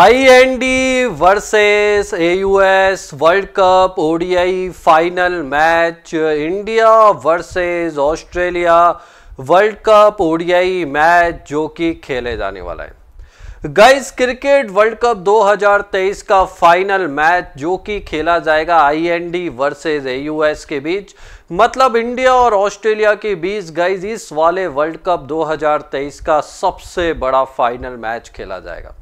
IND versus AUS world cup ODI final match India versus Australia world cup ODI match जो कि खेले जाने वाला है गाइस क्रिकेट वर्ल्ड कप 2023 का फाइनल मैच जो कि खेला जाएगा आईएनडी वर्सेस एयूएस के बीच मतलब इंडिया और ऑस्ट्रेलिया के बीच गाइस इस वाले वर्ल्ड कप 2023 का सबसे बड़ा फाइनल मैच खेला जाएगा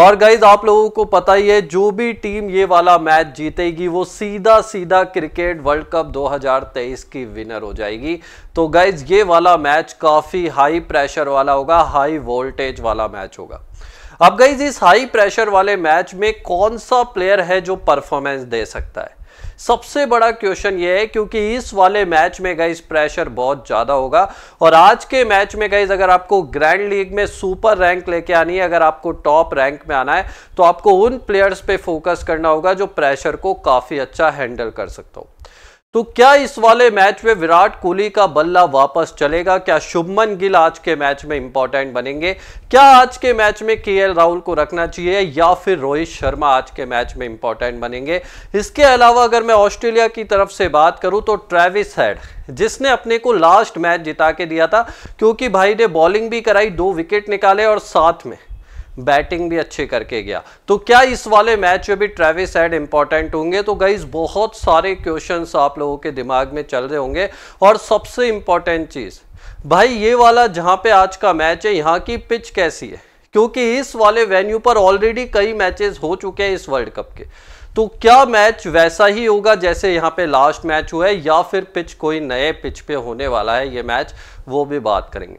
और गाइज आप लोगों को पता ही है जो भी टीम ये वाला मैच जीतेगी वो सीधा सीधा क्रिकेट वर्ल्ड कप 2023 की विनर हो जाएगी तो गाइज ये वाला मैच काफ़ी हाई प्रेशर वाला होगा हाई वोल्टेज वाला मैच होगा अब गाइज इस हाई प्रेशर वाले मैच में कौन सा प्लेयर है जो परफॉर्मेंस दे सकता है सबसे बड़ा क्वेश्चन ये है क्योंकि इस वाले मैच में गाइज प्रेशर बहुत ज़्यादा होगा और आज के मैच में गाइज अगर आपको ग्रैंड लीग में सुपर रैंक लेके आनी है अगर आपको टॉप रैंक में आना है तो आपको उन प्लेयर्स पे फोकस करना होगा जो प्रेशर को काफ़ी अच्छा हैंडल कर सकता हो तो क्या इस वाले मैच में विराट कोहली का बल्ला वापस चलेगा क्या शुभमन गिल आज के मैच में इंपॉर्टेंट बनेंगे क्या आज के मैच में के राहुल को रखना चाहिए या फिर रोहित शर्मा आज के मैच में इंपॉर्टेंट बनेंगे इसके अलावा अगर मैं ऑस्ट्रेलिया की तरफ से बात करूं तो ट्रेविस हेड जिसने अपने को लास्ट मैच जिता के दिया था क्योंकि भाई ने बॉलिंग भी कराई दो विकेट निकाले और साथ में बैटिंग भी अच्छी करके गया तो क्या इस वाले मैच में भी ट्रेविस हेड इंपॉर्टेंट होंगे तो गाइज बहुत सारे क्वेश्चन आप लोगों के दिमाग में चल रहे होंगे और सबसे इंपॉर्टेंट चीज़ भाई ये वाला जहाँ पे आज का मैच है यहाँ की पिच कैसी है क्योंकि इस वाले वेन्यू पर ऑलरेडी कई मैचेस हो चुके हैं इस वर्ल्ड कप के तो क्या मैच वैसा ही होगा जैसे यहाँ पे लास्ट मैच हुआ है या फिर पिच कोई नए पिच पे होने वाला है ये मैच वो भी बात करेंगे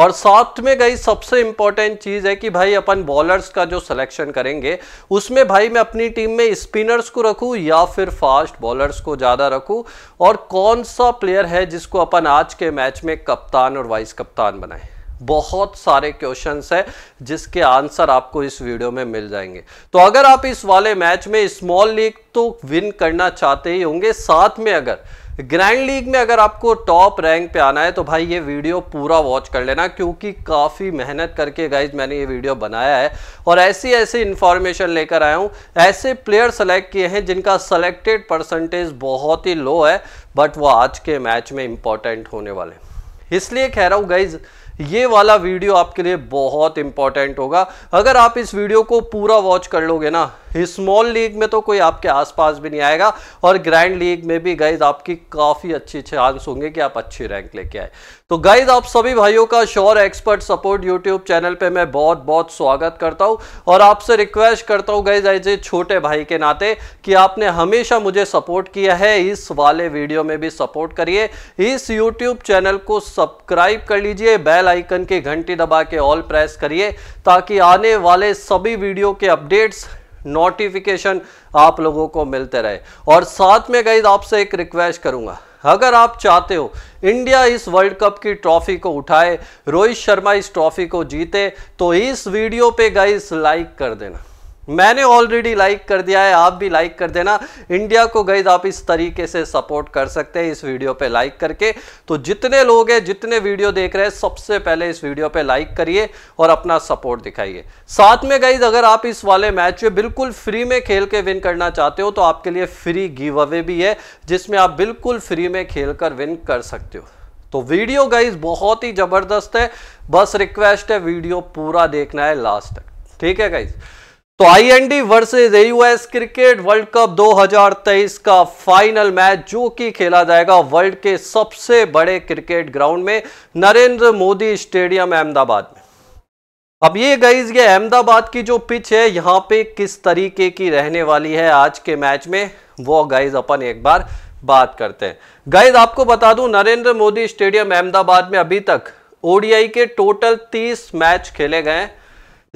और साथ में गई सबसे इंपॉर्टेंट चीज़ है कि भाई अपन बॉलर्स का जो सिलेक्शन करेंगे उसमें भाई मैं अपनी टीम में स्पिनर्स को रखूँ या फिर फास्ट बॉलर्स को ज़्यादा रखूँ और कौन सा प्लेयर है जिसको अपन आज के मैच में कप्तान और वाइस कप्तान बनाएं बहुत सारे क्वेश्चंस है जिसके आंसर आपको इस वीडियो में मिल जाएंगे तो अगर आप इस वाले मैच में स्मॉल लीग तो विन करना चाहते ही होंगे साथ में अगर ग्रैंड लीग में अगर आपको टॉप रैंक पे आना है तो भाई ये वीडियो पूरा वॉच कर लेना क्योंकि काफ़ी मेहनत करके गाइज मैंने ये वीडियो बनाया है और ऐसी ऐसी इन्फॉर्मेशन लेकर आया हूँ ऐसे प्लेयर सेलेक्ट किए हैं जिनका सेलेक्टेड परसेंटेज बहुत ही लो है बट वो आज के मैच में इंपॉर्टेंट होने वाले हैं इसलिए कह रहा हूँ गाइज़ ये वाला वीडियो आपके लिए बहुत इंपॉर्टेंट होगा अगर आप इस वीडियो को पूरा वॉच कर लोगे ना स्मॉल लीग में तो कोई आपके आसपास भी नहीं आएगा और ग्रैंड लीग में भी गाइज आपकी काफ़ी अच्छी चांस होंगे कि आप अच्छी रैंक लेके आए तो गाइज आप सभी भाइयों का sure expert support YouTube channel पे मैं बहुत बहुत स्वागत करता हूँ और आपसे रिक्वेस्ट करता हूँ गाइज एज ए छोटे भाई के नाते कि आपने हमेशा मुझे सपोर्ट किया है इस वाले वीडियो में भी सपोर्ट करिए इस यूट्यूब चैनल को सब्सक्राइब कर लीजिए बेल आइकन की घंटी दबा के ऑल प्रेस करिए ताकि आने वाले सभी वीडियो के अपडेट्स नोटिफिकेशन आप लोगों को मिलते रहे और साथ में गई आपसे एक रिक्वेस्ट करूंगा अगर आप चाहते हो इंडिया इस वर्ल्ड कप की ट्रॉफी को उठाए रोहित शर्मा इस ट्रॉफी को जीते तो इस वीडियो पे गाइस लाइक कर देना मैंने ऑलरेडी लाइक कर दिया है आप भी लाइक कर देना इंडिया को गई आप इस तरीके से सपोर्ट कर सकते हैं इस वीडियो पे लाइक करके तो जितने लोग हैं जितने वीडियो देख रहे हैं सबसे पहले इस वीडियो पे लाइक करिए और अपना सपोर्ट दिखाइए साथ में गई अगर आप इस वाले मैच में बिल्कुल फ्री में खेल के विन करना चाहते हो तो आपके लिए फ्री गिव अवे भी है जिसमें आप बिल्कुल फ्री में खेल कर विन कर सकते हो तो वीडियो गाइज बहुत ही जबरदस्त है बस रिक्वेस्ट है वीडियो पूरा देखना है लास्ट तक ठीक है गाइज तो IND versus AUS cricket world cup 2023 का फाइनल मैच जो कि खेला जाएगा वर्ल्ड के सबसे बड़े क्रिकेट ग्राउंड में नरेंद्र मोदी स्टेडियम अहमदाबाद में अब ये गईज ये अहमदाबाद की जो पिच है यहाँ पे किस तरीके की रहने वाली है आज के मैच में वो गाइज अपन एक बार बात करते हैं गाइज आपको बता दूं नरेंद्र मोदी स्टेडियम अहमदाबाद में अभी तक ओडीआई के टोटल 30 मैच खेले गए हैं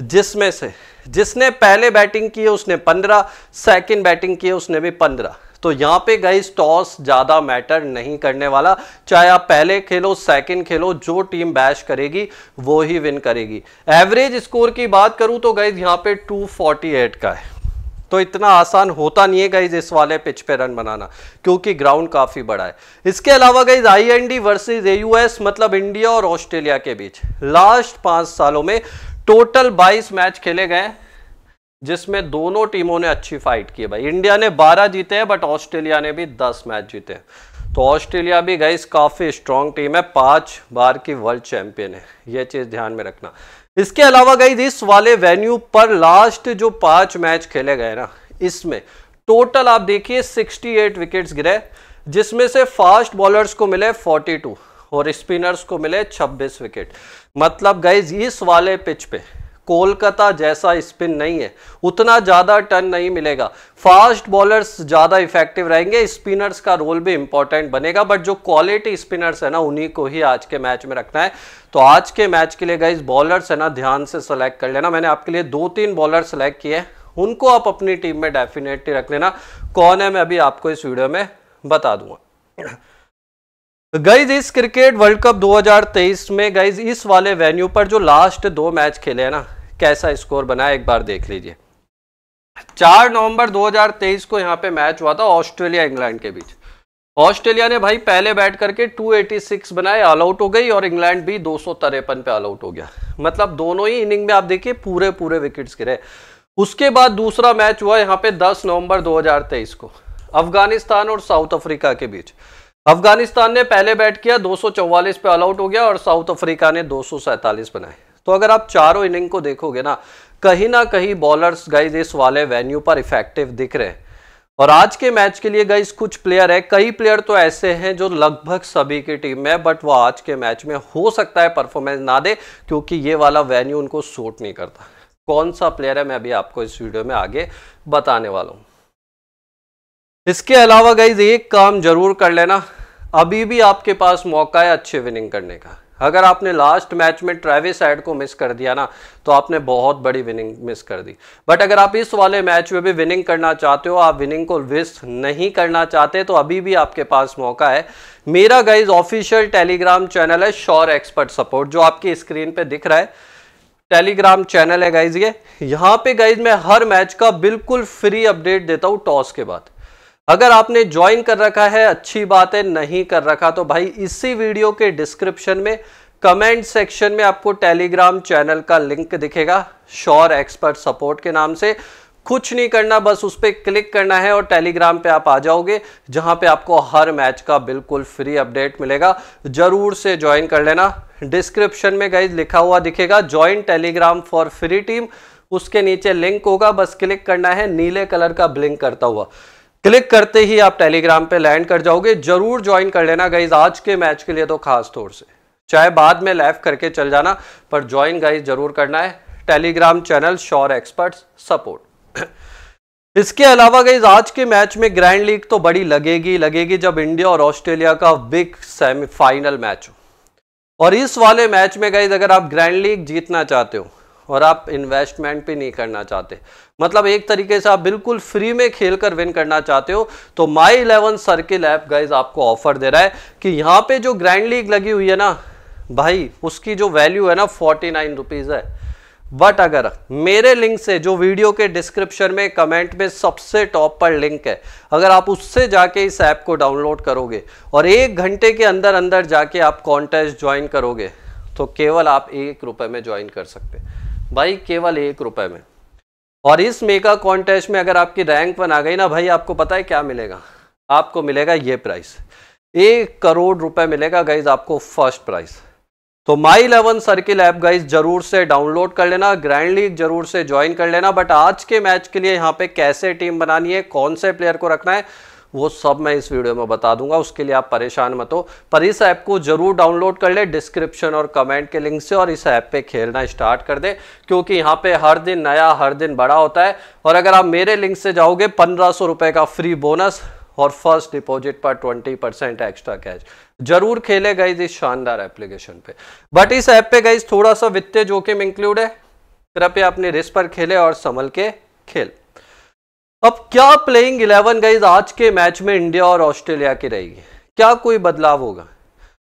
जिसमें से जिसने पहले बैटिंग की है उसने पंद्रह सेकंड बैटिंग की है उसने भी पंद्रह तो यहां पे गई टॉस ज़्यादा मैटर नहीं करने वाला चाहे आप पहले खेलो सेकंड खेलो जो टीम बैश करेगी वो ही विन करेगी एवरेज स्कोर की बात करूं तो गई यहां पे 248 का है तो इतना आसान होता नहीं है गाइज इस वाले पिच पे रन बनाना क्योंकि ग्राउंड काफ़ी बड़ा है इसके अलावा guys I N D versus मतलब इंडिया और ऑस्ट्रेलिया के बीच लास्ट पांच सालों में टोटल 22 मैच खेले गए जिसमें दोनों टीमों ने अच्छी फाइट की भाई इंडिया ने 12 जीते हैं बट ऑस्ट्रेलिया ने भी 10 मैच जीते हैं तो ऑस्ट्रेलिया भी गई काफ़ी स्ट्रॉन्ग टीम है पांच बार की वर्ल्ड चैंपियन है यह चीज़ ध्यान में रखना इसके अलावा गई इस वाले वेन्यू पर लास्ट जो पांच मैच खेले गए ना इसमें टोटल आप देखिए 68 विकेट्स गिरे जिसमें से फास्ट बॉलर्स को मिले 42 और स्पिनर्स को मिले 26 विकेट मतलब गाइज इस वाले पिच पे कोलकाता जैसा स्पिन नहीं है उतना ज़्यादा टर्न नहीं मिलेगा फास्ट बॉलर्स ज़्यादा इफेक्टिव रहेंगे स्पिनर्स का रोल भी इंपॉर्टेंट बनेगा बट जो क्वालिटी स्पिनर्स है ना उन्हीं को ही आज के मैच में रखना है तो आज के मैच के लिए गाइज बॉलर्स है ना ध्यान से सेलेक्ट कर लेना मैंने आपके लिए दो तीन बॉलर सेलेक्ट किए उनको आप अपनी टीम में डेफिनेटली रख लेना कौन है मैं अभी आपको इस वीडियो में बता दूंगा गाइज तो इस क्रिकेट वर्ल्ड कप 2023 में गाइज इस वाले वेन्यू पर जो लास्ट दो मैच खेले हैं ना कैसा स्कोर बना एक बार देख लीजिए 4 नवंबर 2023 को यहाँ पे मैच हुआ था ऑस्ट्रेलिया इंग्लैंड के बीच ऑस्ट्रेलिया ने भाई पहले बैट करके 286 बनाए ऑल आउट हो गई और इंग्लैंड भी दो पे ऑल आउट हो गया मतलब दोनों ही इनिंग में आप देखिए पूरे पूरे विकेट्स गिरे उसके बाद दूसरा मैच हुआ यहाँ पे दस नवंबर दो को अफगानिस्तान और साउथ अफ्रीका के बीच अफगानिस्तान ने पहले बैट किया दो पे ऑल आउट हो गया और साउथ अफ्रीका ने दो बनाए तो अगर आप चारों इनिंग को देखोगे ना कहीं ना कहीं बॉलर्स गाइज इस वाले वेन्यू पर इफेक्टिव दिख रहे हैं और आज के मैच के लिए गाइज कुछ प्लेयर है कई प्लेयर तो ऐसे हैं जो लगभग सभी की टीम में बट वो आज के मैच में हो सकता है परफॉर्मेंस ना दे क्योंकि ये वाला वेन्यू उनको सूट नहीं करता कौन सा प्लेयर है मैं अभी आपको इस वीडियो में आगे बताने वाला हूँ इसके अलावा गाइज एक काम जरूर कर लेना अभी भी आपके पास मौका है अच्छे विनिंग करने का अगर आपने लास्ट मैच में ट्रेविस एड को मिस कर दिया ना तो आपने बहुत बड़ी विनिंग मिस कर दी बट अगर आप इस वाले मैच में भी विनिंग करना चाहते हो आप विनिंग को विस नहीं करना चाहते तो अभी भी आपके पास मौका है मेरा गाइज ऑफिशियल टेलीग्राम चैनल है श्योर एक्सपर्ट सपोर्ट जो आपकी स्क्रीन पर दिख रहा है टेलीग्राम चैनल है गाइज ये यहाँ पे गाइज मैं हर मैच का बिल्कुल फ्री अपडेट देता हूँ टॉस के बाद अगर आपने ज्वाइन कर रखा है अच्छी बात है नहीं कर रखा तो भाई इसी वीडियो के डिस्क्रिप्शन में कमेंट सेक्शन में आपको टेलीग्राम चैनल का लिंक दिखेगा श्योर एक्सपर्ट सपोर्ट के नाम से कुछ नहीं करना बस उस पर क्लिक करना है और टेलीग्राम पे आप आ जाओगे जहां पे आपको हर मैच का बिल्कुल फ्री अपडेट मिलेगा ज़रूर से ज्वाइन कर लेना डिस्क्रिप्शन में गई लिखा हुआ दिखेगा join Telegram for free team उसके नीचे लिंक होगा बस क्लिक करना है नीले कलर का ब्लिंक करता हुआ क्लिक करते ही आप टेलीग्राम पे लैंड कर जाओगे जरूर ज्वाइन कर लेना गाइज आज के मैच के लिए तो खास तौर से चाहे बाद में लाइव करके चल जाना पर ज्वाइन गाइज जरूर करना है Telegram channel sure experts support इसके अलावा गाइज आज के मैच में ग्रैंड लीग तो बड़ी लगेगी लगेगी जब इंडिया और ऑस्ट्रेलिया का बिग सेमीफाइनल मैच हो और इस वाले मैच में गाइज अगर आप ग्रैंड लीग जीतना चाहते हो और आप इन्वेस्टमेंट भी नहीं करना चाहते मतलब एक तरीके से आप बिल्कुल फ्री में खेल कर विन करना चाहते हो तो my eleven circle app guys आपको ऑफर दे रहा है कि यहाँ पे जो ग्रैंड लीग लगी हुई है ना भाई उसकी जो वैल्यू है ना फोर्टी नाइन रुपीज़ है बट अगर मेरे लिंक से जो वीडियो के डिस्क्रिप्शन में कमेंट में सबसे टॉप पर लिंक है अगर आप उससे जाके इस ऐप को डाउनलोड करोगे और एक घंटे के अंदर अंदर जाके आप कॉन्टेस्ट ज्वाइन करोगे तो केवल आप एक रुपए में ज्वाइन कर सकते हैं भाई केवल एक रुपए में और इस मेगा कॉन्टेस्ट में अगर आपकी रैंक बन आ गई ना भाई आपको पता है क्या मिलेगा आपको मिलेगा ये प्राइस एक करोड़ रुपए मिलेगा गाइज आपको फर्स्ट प्राइस तो my eleven circle app guys जरूर से डाउनलोड कर लेना ग्रैंड लीग जरूर से ज्वाइन कर लेना बट आज के मैच के लिए यहाँ पे कैसे टीम बनानी है कौन से प्लेयर को रखना है वो सब मैं इस वीडियो में बता दूंगा उसके लिए आप परेशान मत हो पर इस ऐप को जरूर डाउनलोड कर ले डिस्क्रिप्शन और कमेंट के लिंक से और इस ऐप पे खेलना स्टार्ट कर दे क्योंकि यहाँ पे हर दिन नया हर दिन बड़ा होता है और अगर आप मेरे लिंक से जाओगे पंद्रह सौ का फ्री बोनस और फर्स्ट डिपॉजिट पर 20 परसेंट एक्स्ट्रा कैश जरूर खेले गई इस शानदार एप्लीकेशन पे बट इस ऐप पे गई थोड़ा सा वित्तीय जोखिम इंक्लूड है कृपया अपने रिस्क पर खेले और संभल के खेल अब क्या प्लेइंग इलेवन गाइज आज के मैच में इंडिया और ऑस्ट्रेलिया की रहेगी क्या कोई बदलाव होगा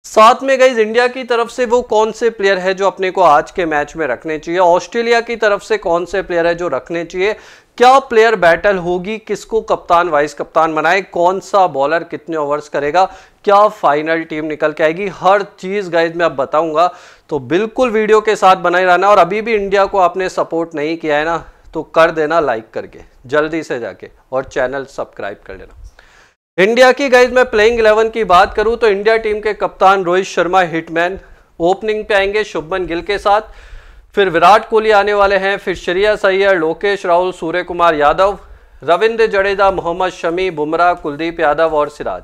साथ में गाइज इंडिया की तरफ से वो कौन से प्लेयर है जो अपने को आज के मैच में रखने चाहिए ऑस्ट्रेलिया की तरफ से कौन से प्लेयर है जो रखने चाहिए क्या प्लेयर बैटल होगी किसको कप्तान वाइस कप्तान बनाए कौन सा बॉलर कितने ओवर्स करेगा क्या फाइनल टीम निकल के आएगी हर चीज़ गाइज मैं अब बताऊंगा तो बिल्कुल वीडियो के साथ बनाए रहना और अभी भी इंडिया को आपने सपोर्ट नहीं किया है ना तो कर देना लाइक करके जल्दी से जाके और चैनल सब्सक्राइब कर लेना इंडिया की गाइज मैं प्लेइंग इलेवन की बात करूं तो इंडिया टीम के कप्तान रोहित शर्मा हिटमैन ओपनिंग पे आएंगे शुभमन गिल के साथ फिर विराट कोहली आने वाले हैं फिर श्रिया सैयर लोकेश राहुल सूर्य कुमार यादव रविंद्र जडेजा मोहम्मद शमी बुमराह कुलदीप यादव और सिराज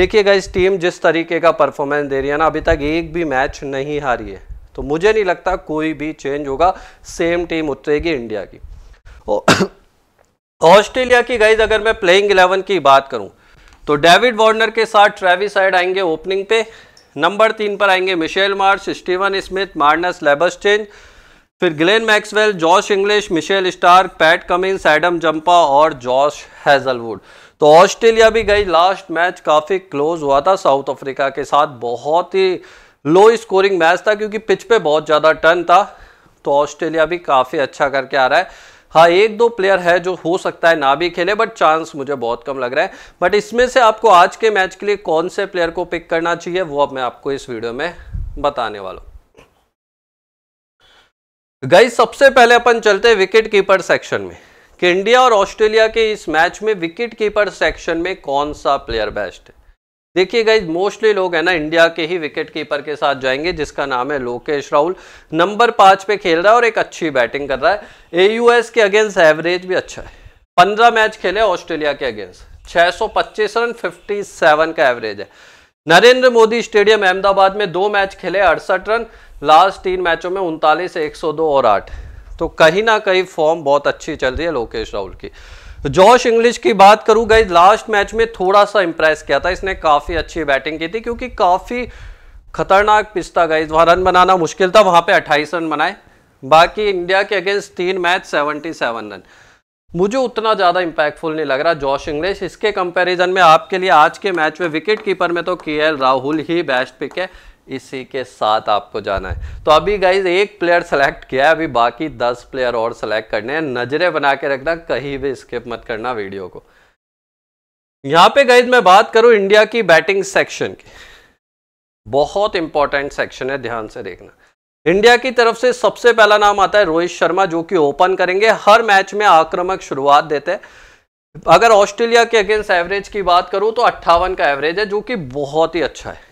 देखिए गाइज टीम जिस तरीके का परफॉर्मेंस दे रही है ना अभी तक एक भी मैच नहीं हारी है तो मुझे नहीं लगता कोई भी चेंज होगा सेम टीम उतरेगी इंडिया की ऑस्ट्रेलिया की गाइज अगर मैं प्लेइंग इलेवन की बात करूं तो डेविड वार्नर के साथ ट्रेविस साइड आएंगे ओपनिंग पे नंबर तीन पर आएंगे Mitchell Marsh Steven Smith Marnus Labuschagne फिर Glenn Maxwell Josh Inglis Mitchell Starc Pat Cummins Adam Zampa और जॉश हैजलवुड तो ऑस्ट्रेलिया भी गई लास्ट मैच काफ़ी क्लोज हुआ था साउथ अफ्रीका के साथ बहुत ही लो स्कोरिंग मैच था क्योंकि पिच पे बहुत ज़्यादा टर्न था तो ऑस्ट्रेलिया भी काफ़ी अच्छा करके आ रहा है हाँ एक दो प्लेयर है जो हो सकता है ना भी खेले बट चांस मुझे बहुत कम लग रहा है बट इसमें से आपको आज के मैच के लिए कौन से प्लेयर को पिक करना चाहिए वो अब मैं आपको इस वीडियो में बताने वाला गई सबसे पहले अपन चलते विकेट कीपर सेक्शन में कि इंडिया और ऑस्ट्रेलिया के इस मैच में विकेट कीपर सेक्शन में कौन सा प्लेयर बेस्ट है देखिए गई मोस्टली लोग है ना इंडिया के ही विकेट कीपर के साथ जाएंगे जिसका नाम है लोकेश राहुल नंबर पाँच पे खेल रहा है और एक अच्छी बैटिंग कर रहा है एयूएस के अगेंस्ट एवरेज भी अच्छा है पंद्रह मैच खेले ऑस्ट्रेलिया के अगेंस्ट 625 रन 57 का एवरेज है नरेंद्र मोदी स्टेडियम अहमदाबाद में दो मैच खेले अड़सठ रन लास्ट तीन मैचों में उनतालीस एक और आठ तो कहीं ना कहीं फॉर्म बहुत अच्छी चल रही है लोकेश राहुल की तो जॉश इंग्लिश की बात करूं गाइज लास्ट मैच में थोड़ा सा इंप्रेस किया था इसने काफ़ी अच्छी बैटिंग की थी क्योंकि काफ़ी खतरनाक पिस्ता गाइज वहां रन बनाना मुश्किल था वहां पे 28 रन बनाए बाकी इंडिया के अगेंस्ट तीन मैच 77 रन मुझे उतना ज़्यादा इंपैक्टफुल नहीं लग रहा जॉश इंग्लिश इसके कंपैरिजन में आपके लिए आज के मैच में विकेट कीपर में तो के राहुल ही बेस्ट पिक है इसी के साथ आपको जाना है तो अभी गाइज एक प्लेयर सेलेक्ट किया है अभी बाकी दस प्लेयर और सेलेक्ट करने हैं नज़रें बना के रखना कहीं भी स्किप मत करना वीडियो को यहां पे गाइज मैं बात करूं इंडिया की बैटिंग सेक्शन की बहुत इंपॉर्टेंट सेक्शन है ध्यान से देखना इंडिया की तरफ से सबसे पहला नाम आता है रोहित शर्मा जो कि ओपन करेंगे हर मैच में आक्रमक शुरुआत देते हैं अगर ऑस्ट्रेलिया के अगेंस्ट एवरेज की बात करूं तो अट्ठावन का एवरेज है जो कि बहुत ही अच्छा है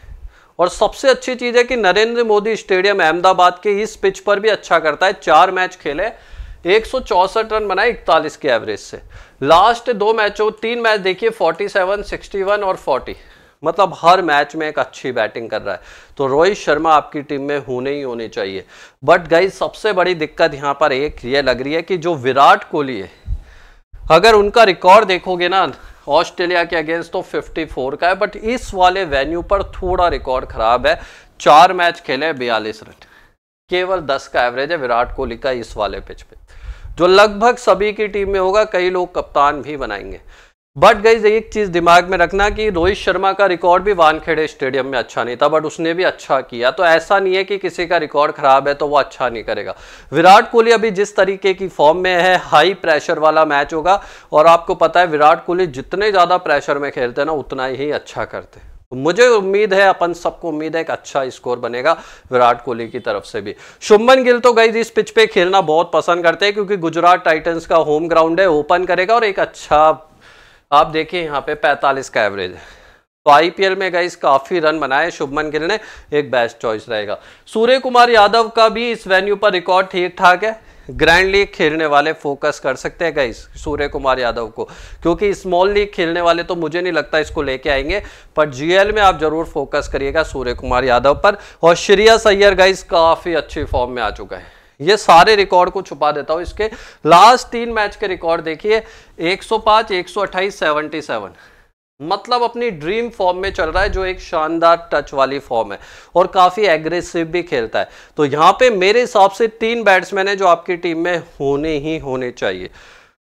और सबसे अच्छी चीज़ है कि नरेंद्र मोदी स्टेडियम अहमदाबाद के इस पिच पर भी अच्छा करता है चार मैच खेले एक रन बनाए इकतालीस के एवरेज से लास्ट दो मैचों तीन मैच देखिए 47, 61 और 40 मतलब हर मैच में एक अच्छी बैटिंग कर रहा है तो रोहित शर्मा आपकी टीम में होने ही होने चाहिए बट गई सबसे बड़ी दिक्कत यहाँ पर एक ये लग रही है कि जो विराट कोहली है अगर उनका रिकॉर्ड देखोगे ना ऑस्ट्रेलिया के अगेंस्ट तो 54 का है बट इस वाले वेन्यू पर थोड़ा रिकॉर्ड खराब है चार मैच खेले बयालीस रन केवल 10 का एवरेज है विराट कोहली का इस वाले पिच पे जो लगभग सभी की टीम में होगा कई लोग कप्तान भी बनाएंगे बट गई एक चीज़ दिमाग में रखना कि रोहित शर्मा का रिकॉर्ड भी वानखेड़े स्टेडियम में अच्छा नहीं था बट उसने भी अच्छा किया तो ऐसा नहीं है कि किसी का रिकॉर्ड खराब है तो वो अच्छा नहीं करेगा विराट कोहली अभी जिस तरीके की फॉर्म में है हाई प्रेशर वाला मैच होगा और आपको पता है विराट कोहली जितने ज़्यादा प्रेशर में खेलते हैं ना उतना ही अच्छा करते हैं तो मुझे उम्मीद है अपन सबको उम्मीद है एक अच्छा स्कोर बनेगा विराट कोहली की तरफ से भी शुभमन गिल तो गई इस पिच पे खेलना बहुत पसंद करते हैं क्योंकि गुजरात टाइटंस का होम ग्राउंड है ओपन करेगा और एक अच्छा आप देखिए यहाँ पे 45 का एवरेज है तो आईपीएल में गई काफ़ी रन बनाए शुभमन गिल ने एक बेस्ट चॉइस रहेगा सूर्य कुमार यादव का भी इस वेन्यू पर रिकॉर्ड ठीक ठाक है ग्रैंड लीग खेलने वाले फोकस कर सकते हैं गाइस सूर्य कुमार यादव को क्योंकि स्मॉल लीग खेलने वाले तो मुझे नहीं लगता इसको लेके आएंगे पर जीएल में आप जरूर फोकस करिएगा सूर्य कुमार यादव पर और श्रिया सैयर गाइस काफ़ी अच्छी फॉर्म में आ चुका है ये सारे रिकॉर्ड को छुपा देता हूँ इसके लास्ट तीन मैच के रिकॉर्ड देखिए 105, 128, 77 मतलब अपनी ड्रीम फॉर्म में चल रहा है जो एक शानदार टच वाली फॉर्म है और काफ़ी एग्रेसिव भी खेलता है तो यहाँ पे मेरे हिसाब से तीन बैट्समैन है जो आपकी टीम में होने ही होने चाहिए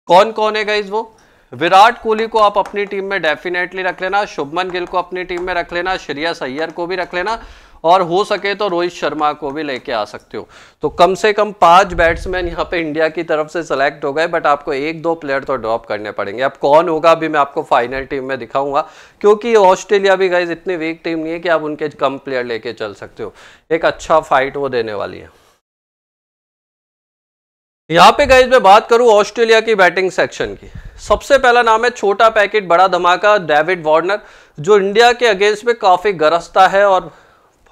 कौन कौन है गाइज वो विराट कोहली को आप अपनी टीम में डेफिनेटली रख लेना शुभमन गिल को अपनी टीम में रख लेना श्रिया सैयर को भी रख लेना और हो सके तो रोहित शर्मा को भी लेके आ सकते हो तो कम से कम पांच बैट्समैन यहाँ पे इंडिया की तरफ से सेलेक्ट हो गए बट आपको एक दो प्लेयर तो ड्रॉप करने पड़ेंगे अब कौन होगा अभी मैं आपको फाइनल टीम में दिखाऊंगा क्योंकि ऑस्ट्रेलिया भी गाइज इतनी वीक टीम नहीं है कि आप उनके कम प्लेयर लेके चल सकते हो एक अच्छा फाइट वो देने वाली है यहाँ पे गाइज मैं बात करूँ ऑस्ट्रेलिया की बैटिंग सेक्शन की सबसे पहला नाम है छोटा पैकेट बड़ा धमाका डेविड वार्नर जो इंडिया के अगेंस्ट में काफ़ी गरजता है और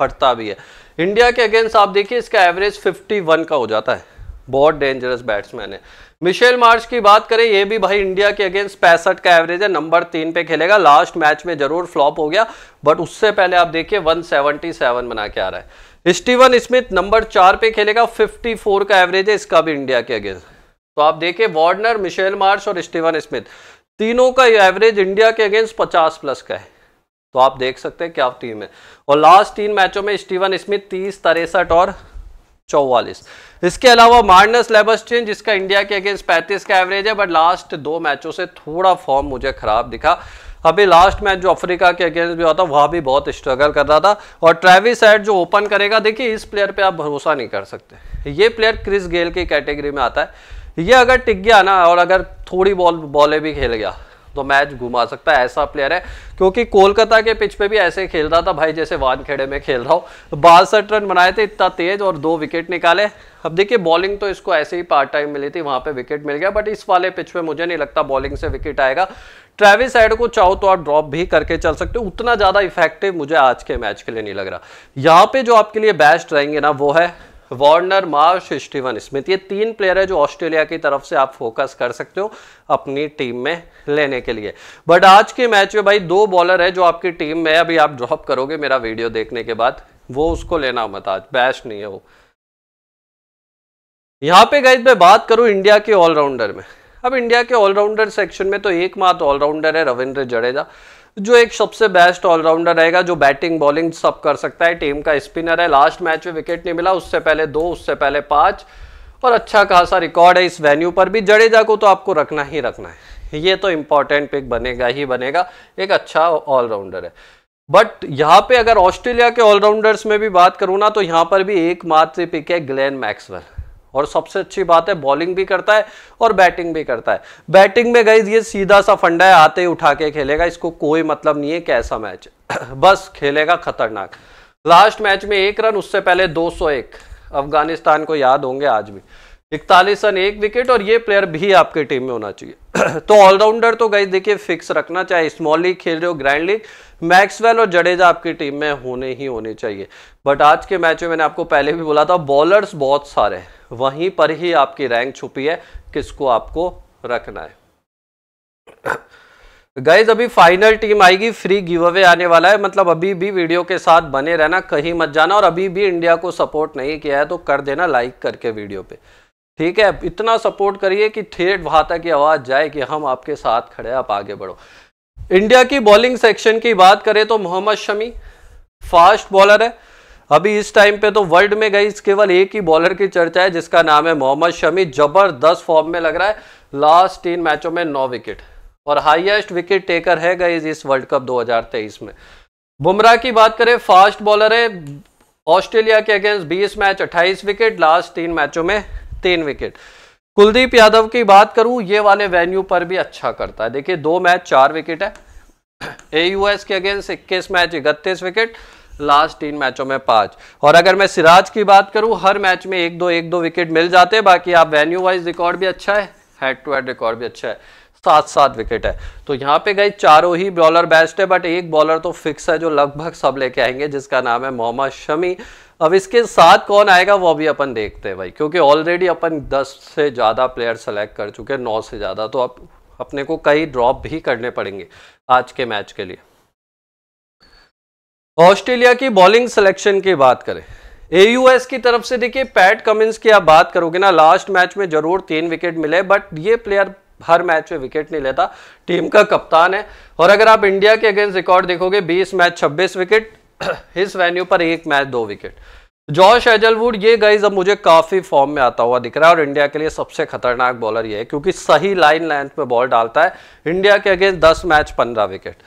फटता भी है इंडिया के अगेंस्ट आप देखिए इसका एवरेज 51 का हो जाता है बहुत डेंजरस बैट्समैन है मिशेल मार्च की बात करें ये भी भाई इंडिया के अगेंस्ट पैंसठ का एवरेज है नंबर तीन पे खेलेगा लास्ट मैच में जरूर फ्लॉप हो गया बट उससे पहले आप देखिए 177 बना के आ रहा है स्टीवन स्मिथ नंबर चार पे खेलेगा 54 का एवरेज है इसका भी इंडिया के अगेंस्ट तो आप देखिए वार्डनर मिशेल मार्च और स्टीवन स्मिथ तीनों का एवरेज इंडिया के अगेंस्ट पचास प्लस का है तो आप देख सकते हैं क्या टीम है और लास्ट तीन मैचों में स्टीवन स्मिथ तीस तिरसठ और चौवालीस इसके अलावा मार्नस लेबस्टिन जिसका इंडिया के अगेंस्ट पैंतीस का एवरेज है बट लास्ट दो मैचों से थोड़ा फॉर्म मुझे खराब दिखा अभी लास्ट मैच जो अफ्रीका के अगेंस्ट भी हुआ था वह भी बहुत स्ट्रगल कर रहा था और ट्रेविस एड जो ओपन करेगा देखिए इस प्लेयर पे आप भरोसा नहीं कर सकते ये प्लेयर क्रिस गेल की कैटेगरी में आता है ये अगर टिक गया ना और अगर थोड़ी बॉल बॉले भी खेल गया तो मैच घुमा सकता है ऐसा प्लेयर है क्योंकि कोलकाता के पिच पे भी ऐसे खेल रहा था भाई जैसे वानखेड़े में खेल रहा हो बासठ रन बनाए थे इतना तेज और दो विकेट निकाले अब देखिए बॉलिंग तो इसको ऐसे ही पार्ट टाइम मिली थी वहां पे विकेट मिल गया बट इस वाले पिच पे मुझे नहीं लगता बॉलिंग से विकेट आएगा ट्रेविस हेड को चाहो तो आप ड्रॉप भी करके चल सकते हो उतना ज़्यादा इफेक्टिव मुझे आज के मैच के लिए नहीं लग रहा यहाँ पे जो आपके लिए बेस्ट रहेंगे ना वो है वार्नर मार्श स्टीवन स्मिथ ये तीन प्लेयर है जो ऑस्ट्रेलिया की तरफ से आप फोकस कर सकते हो अपनी टीम में लेने के लिए बट आज के मैच में भाई दो बॉलर है जो आपकी टीम में अभी आप ड्रॉप करोगे मेरा वीडियो देखने के बाद वो उसको लेना मत आज बैश नहीं है वो यहाँ पे गाइज मैं बात करूँ इंडिया के ऑलराउंडर में अब इंडिया के ऑलराउंडर सेक्शन में तो एकमात्र ऑलराउंडर है रविंद्र जडेजा जो एक सबसे बेस्ट ऑलराउंडर रहेगा जो बैटिंग बॉलिंग सब कर सकता है टीम का स्पिनर है लास्ट मैच में विकेट नहीं मिला उससे पहले दो उससे पहले पाँच और अच्छा खासा रिकॉर्ड है इस वेन्यू पर भी जडेजा को तो आपको रखना ही रखना है ये तो इम्पॉर्टेंट पिक बनेगा ही बनेगा एक अच्छा ऑलराउंडर है बट यहाँ पे अगर ऑस्ट्रेलिया के ऑलराउंडर्स में भी बात करूँ ना तो यहाँ पर भी एकमात्र पिक है ग्लेन मैक्सवेल और सबसे अच्छी बात है बॉलिंग भी करता है और बैटिंग भी करता है बैटिंग में गई ये सीधा सा फंडा है आते ही उठा के खेलेगा इसको कोई मतलब नहीं है कैसा मैच बस खेलेगा खतरनाक लास्ट मैच में एक रन उससे पहले 201 अफगानिस्तान को याद होंगे आज भी इकतालीस रन एक विकेट और ये प्लेयर भी आपकी टीम में होना चाहिए तो ऑलराउंडर तो गई देखिए फिक्स रखना चाहे स्मॉल लीग खेल रहे हो ग्रैंड लीग मैक्सवेल और जडेजा आपकी टीम में होने ही होने चाहिए बट आज के मैच में मैंने आपको पहले भी बोला था बॉलर्स बहुत सारे हैं वहीं पर ही आपकी रैंक छुपी है किसको आपको रखना है गाइज अभी फाइनल टीम आएगी फ्री गिव अवे आने वाला है मतलब अभी भी वीडियो के साथ बने रहना कहीं मत जाना और अभी भी इंडिया को सपोर्ट नहीं किया है तो कर देना लाइक करके वीडियो पे ठीक है इतना सपोर्ट करिए कि ठेठ भाता की आवाज़ जाए कि हम आपके साथ खड़े आप आगे बढ़ो इंडिया की बॉलिंग सेक्शन की बात करें तो मोहम्मद शमी फास्ट बॉलर है अभी इस टाइम पे तो वर्ल्ड में गई केवल एक ही बॉलर की चर्चा है जिसका नाम है मोहम्मद शमी जबरदस्त फॉर्म में लग रहा है लास्ट तीन मैचों में नौ विकेट और हाईएस्ट विकेट टेकर है गई इस वर्ल्ड कप 2023 में बुमराह की बात करें फास्ट बॉलर है ऑस्ट्रेलिया के अगेंस्ट 20 मैच 28 विकेट लास्ट तीन मैचों में तीन विकेट कुलदीप यादव की बात करूं ये वाले वेन्यू पर भी अच्छा करता है देखिए दो मैच चार विकेट है ए यूएस के अगेंस्ट इक्कीस मैच इकतीस विकेट लास्ट तीन मैचों में पांच और अगर मैं सिराज की बात करूं हर मैच में एक दो एक दो विकेट मिल जाते हैं बाकी आप वेन्यू वाइज रिकॉर्ड भी अच्छा है हेड टू हेड रिकॉर्ड भी अच्छा है सात सात विकेट है तो यहाँ पे गई चारों ही बॉलर बेस्ट है बट एक बॉलर तो फिक्स है जो लगभग सब लेके आएंगे जिसका नाम है मोहम्मद शमी अब इसके साथ कौन आएगा वो अभी अपन देखते हैं भाई क्योंकि ऑलरेडी अपन 10 से ज़्यादा प्लेयर सेलेक्ट कर चुके हैं नौ से ज़्यादा तो अब अपने को कई ड्रॉप भी करने पड़ेंगे आज के मैच के लिए ऑस्ट्रेलिया की बॉलिंग सिलेक्शन की बात करें एयूएस की तरफ से देखिए पैट कमिंस की आप बात करोगे ना लास्ट मैच में जरूर तीन विकेट मिले बट ये प्लेयर हर मैच में विकेट नहीं लेता टीम का कप्तान है और अगर आप इंडिया के अगेंस्ट रिकॉर्ड देखोगे 20 मैच 26 विकेट इस वेन्यू पर एक मैच दो विकेट जॉर्ज एजलवुड ये गाइज अब मुझे काफ़ी फॉर्म में आता हुआ दिख रहा है और इंडिया के लिए सबसे खतरनाक बॉलर ये है क्योंकि सही लाइन लेंथ में बॉल डालता है इंडिया के अगेंस्ट दस मैच पंद्रह विकेट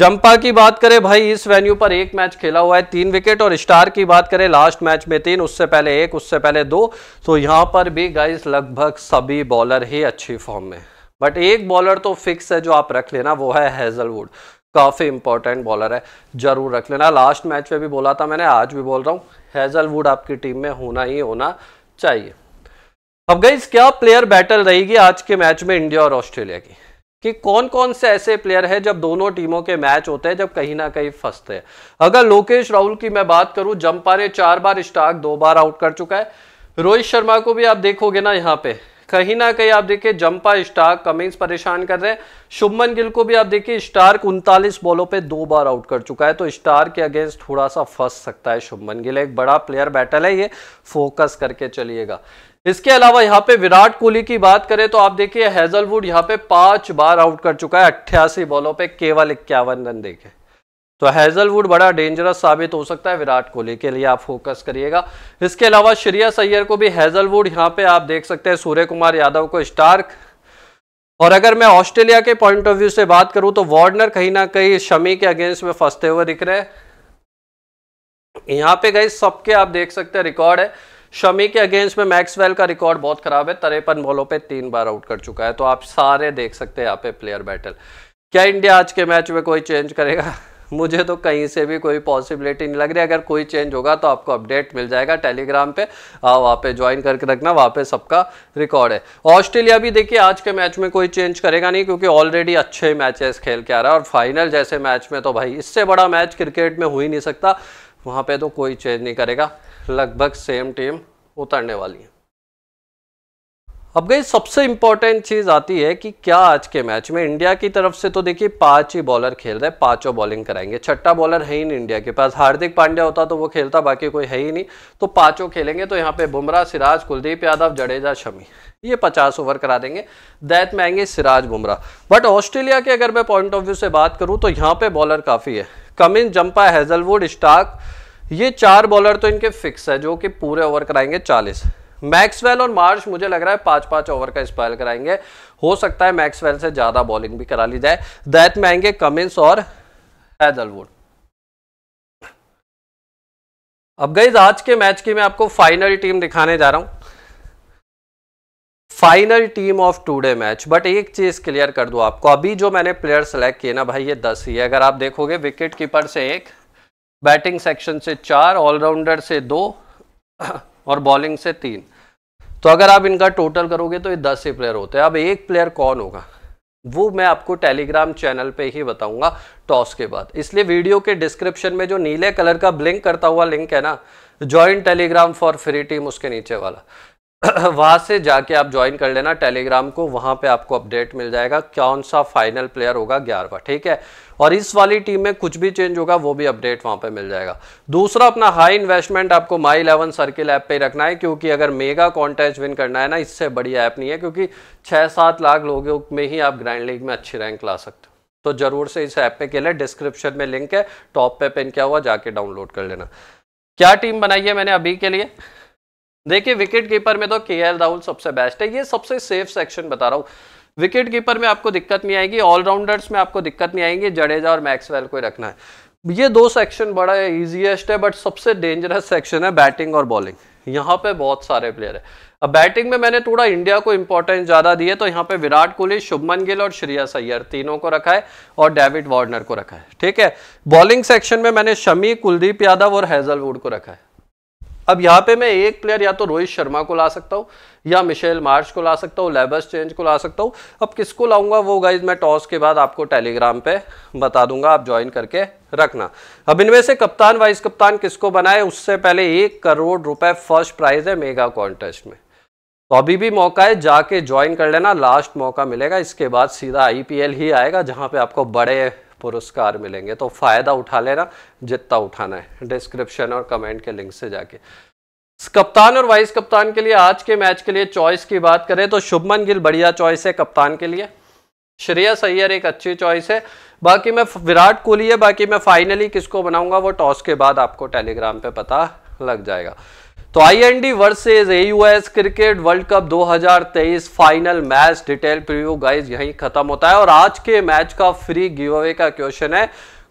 जंपा की बात करें भाई इस वेन्यू पर एक मैच खेला हुआ है तीन विकेट और स्टार की बात करें लास्ट मैच में तीन उससे पहले एक उससे पहले दो तो यहाँ पर भी गाइज लगभग सभी बॉलर ही अच्छी फॉर्म में बट एक बॉलर तो फिक्स है जो आप रख लेना वो है हेजलवुड काफ़ी इंपॉर्टेंट बॉलर है जरूर रख लेना लास्ट मैच में भी बोला था मैंने आज भी बोल रहा हूँ हेजलवुड आपकी टीम में होना ही होना चाहिए अब गई क्या प्लेयर बैटल रहेगी आज के मैच में इंडिया और ऑस्ट्रेलिया की कि कौन कौन से ऐसे प्लेयर हैं जब दोनों टीमों के मैच होते हैं जब कहीं ना कहीं फंसते हैं अगर लोकेश राहुल की मैं बात करूं जंपा ने चार बार स्टार्क दो बार आउट कर चुका है रोहित शर्मा को भी आप देखोगे ना यहाँ पे कहीं ना कहीं आप देखिए जंपा स्टार कमिंग्स परेशान कर रहे हैं शुभमन गिल को भी आप देखिए स्टार्क उनतालीस बॉलों पे दो बार आउट कर चुका है तो स्टार के अगेंस्ट थोड़ा सा फंस सकता है शुभमन गिल एक बड़ा प्लेयर बैटल है ये फोकस करके चलिएगा इसके अलावा यहाँ पे विराट कोहली की बात करें तो आप देखिए हैजलवुड यहाँ पे पांच बार आउट कर चुका है अट्ठासी बॉलों पर केवल इक्यावन रन देखे तो हैजलवुड बड़ा डेंजरस साबित हो सकता है विराट कोहली के लिए आप फोकस करिएगा इसके अलावा श्रिया सैयर को भी हैजलवुड यहाँ पे आप देख सकते हैं सूर्य कुमार यादव को स्टार्क और अगर मैं ऑस्ट्रेलिया के पॉइंट ऑफ व्यू से बात करूं तो वार्डनर कहीं ना कहीं शमी के अगेंस्ट में फंसते हुए दिख रहे हैं यहाँ पे गए सबके आप देख सकते हैं रिकॉर्ड है शमी के अगेंस्ट में मैक्सवेल का रिकॉर्ड बहुत खराब है तरेपन बॉलों पे तीन बार आउट कर चुका है तो आप सारे देख सकते हैं यहाँ पे प्लेयर बैटल क्या इंडिया आज के मैच में कोई चेंज करेगा मुझे तो कहीं से भी कोई पॉसिबिलिटी नहीं लग रही अगर कोई चेंज होगा तो आपको अपडेट मिल जाएगा टेलीग्राम पे हाँ, वहाँ पे ज्वाइन करके रखना वहाँ पे सबका रिकॉर्ड है ऑस्ट्रेलिया भी देखिए आज के मैच में कोई चेंज करेगा नहीं क्योंकि ऑलरेडी अच्छे मैचेस खेल के आ रहा है और फाइनल जैसे मैच में तो भाई इससे बड़ा मैच क्रिकेट में हो ही नहीं सकता वहाँ पर तो कोई चेंज नहीं करेगा लगभग सेम टीम उतरने वाली है अब गई सबसे इम्पॉर्टेंट चीज़ आती है कि क्या आज के मैच में इंडिया की तरफ से तो देखिए पांच ही बॉलर खेल रहे हैं पांचों बॉलिंग कराएंगे छठा बॉलर है ही नहीं इंडिया के पास हार्दिक पांड्या होता तो वो खेलता बाकी कोई है ही नहीं तो पांचों खेलेंगे तो यहाँ पे बुमराह सिराज कुलदीप यादव जडेजा शमी ये पचास ओवर करा देंगे दैत में आएंगे सिराज बुमराह बट ऑस्ट्रेलिया के अगर मैं पॉइंट ऑफ व्यू से बात करूँ तो यहाँ पे बॉलर काफ़ी है कमिन जंपा हैजलवुड स्टाक ये चार बॉलर तो इनके फिक्स है जो कि पूरे ओवर कराएंगे चालीस मैक्सवेल और मार्श मुझे लग रहा है पांच पांच ओवर का स्पेल कराएंगे हो सकता है मैक्सवेल से ज्यादा बॉलिंग भी करा ली जाए दैत में आएंगे कमिंस और हैदलवुड अब गई आज के मैच की मैं आपको फाइनल टीम दिखाने जा रहा हूं final team of today match but एक चीज क्लियर कर दू आपको अभी जो मैंने प्लेयर सेलेक्ट किए ना भाई ये दस ही है अगर आप देखोगे विकेट कीपर से एक बैटिंग सेक्शन से चार ऑलराउंडर से दो और बॉलिंग से तीन तो अगर आप इनका टोटल करोगे तो ये दस ही प्लेयर होते हैं अब एक प्लेयर कौन होगा वो मैं आपको टेलीग्राम चैनल पे ही बताऊंगा टॉस के बाद इसलिए वीडियो के डिस्क्रिप्शन में जो नीले कलर का ब्लिंक करता हुआ लिंक है ना join Telegram for free team उसके नीचे वाला वहाँ से जाके आप ज्वाइन कर लेना टेलीग्राम को वहाँ पे आपको अपडेट मिल जाएगा कौन सा फाइनल प्लेयर होगा ग्यारहवा ठीक है और इस वाली टीम में कुछ भी चेंज होगा वो भी अपडेट वहाँ पे मिल जाएगा दूसरा अपना हाई इन्वेस्टमेंट आपको माई इलेवन सर्किल ऐप पे रखना है क्योंकि अगर मेगा कॉन्टेस्ट विन करना है ना इससे बढ़िया ऐप नहीं है क्योंकि छः सात लाख लोगों में ही आप ग्रैंड लीग में अच्छी रैंक ला सकते हो तो ज़रूर से इस ऐप पे के लिए डिस्क्रिप्शन में लिंक है टॉप पे पिन क्या हुआ जाके डाउनलोड कर लेना क्या टीम बनाई है मैंने अभी के लिए देखिए विकेट कीपर में तो के एल राहुल सबसे बेस्ट है ये सबसे सेफ सेक्शन बता रहा हूँ विकेट कीपर में आपको दिक्कत नहीं आएगी ऑलराउंडर्स में आपको दिक्कत नहीं आएगी जडेजा और मैक्सवेल को रखना है ये दो सेक्शन बड़ा ईजीएस्ट है बट सबसे डेंजरस सेक्शन है बैटिंग और बॉलिंग यहाँ पे बहुत सारे प्लेयर है अब बैटिंग में मैंने थोड़ा इंडिया को इंपॉर्टेंस ज़्यादा है तो यहाँ पे विराट कोहली शुभमन गिल और श्रिया सैयर तीनों को रखा है और डेविड वार्नर को रखा है ठीक है बॉलिंग सेक्शन में मैंने शमी कुलदीप यादव और हैजलवुड को रखा है अब यहाँ पे मैं एक प्लेयर या तो रोहित शर्मा को ला सकता हूँ या मिशेल मार्च को ला सकता हूँ लेबस चेंज को ला सकता हूँ अब किसको लाऊंगा वो गाइज मैं टॉस के बाद आपको टेलीग्राम पे बता दूंगा आप ज्वाइन करके रखना अब इनमें से कप्तान वाइस कप्तान किसको बनाए उससे पहले एक करोड़ रुपए फर्स्ट प्राइज है मेगा कॉन्टेस्ट में तो अभी भी मौका है जाके ज्वाइन कर लेना लास्ट मौका मिलेगा इसके बाद सीधा आईपीएल ही आएगा जहाँ पे आपको बड़े पुरस्कार मिलेंगे तो फ़ायदा उठा लेना जितना उठाना है डिस्क्रिप्शन और कमेंट के लिंक से जाके कप्तान और वाइस कप्तान के लिए आज के मैच के लिए चॉइस की बात करें तो शुभमन गिल बढ़िया चॉइस है कप्तान के लिए श्रेया सैयर एक अच्छी चॉइस है बाकी मैं विराट कोहली है बाकी मैं फाइनली किसको बनाऊंगा वो टॉस के बाद आपको टेलीग्राम पे पता लग जाएगा तो IND versus AUS cricket world cup 2023 final match detail preview guys यहीं खत्म होता है और आज के मैच का फ्री गिव अवे का क्वेश्चन है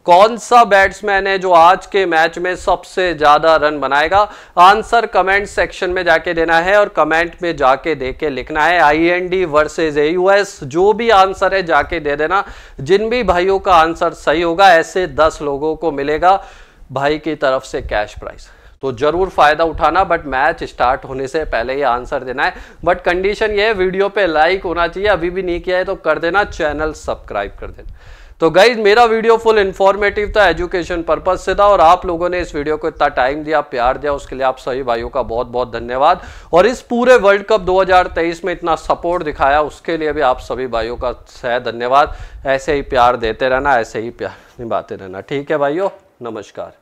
कौन सा बैट्समैन है जो आज के मैच में सबसे ज्यादा रन बनाएगा आंसर कमेंट सेक्शन में जाके देना है और कमेंट में जाके दे के लिखना है I N D versus A US जो भी आंसर है जाके दे देना जिन भी भाइयों का आंसर सही होगा ऐसे दस लोगों को मिलेगा भाई की तरफ से कैश प्राइज़ तो जरूर फ़ायदा उठाना बट मैच स्टार्ट होने से पहले ही आंसर देना है बट कंडीशन ये है वीडियो पे लाइक होना चाहिए अभी भी नहीं किया है तो कर देना चैनल सब्सक्राइब कर देना तो गाइज मेरा वीडियो फुल इन्फॉर्मेटिव था एजुकेशन पर्पज से था और आप लोगों ने इस वीडियो को इतना टाइम दिया प्यार दिया उसके लिए आप सभी भाइयों का बहुत बहुत धन्यवाद और इस पूरे वर्ल्ड कप 2023 में इतना सपोर्ट दिखाया उसके लिए भी आप सभी भाइयों का सह धन्यवाद ऐसे ही प्यार देते रहना ऐसे ही प्यार निभाते रहना ठीक है भाइयों नमस्कार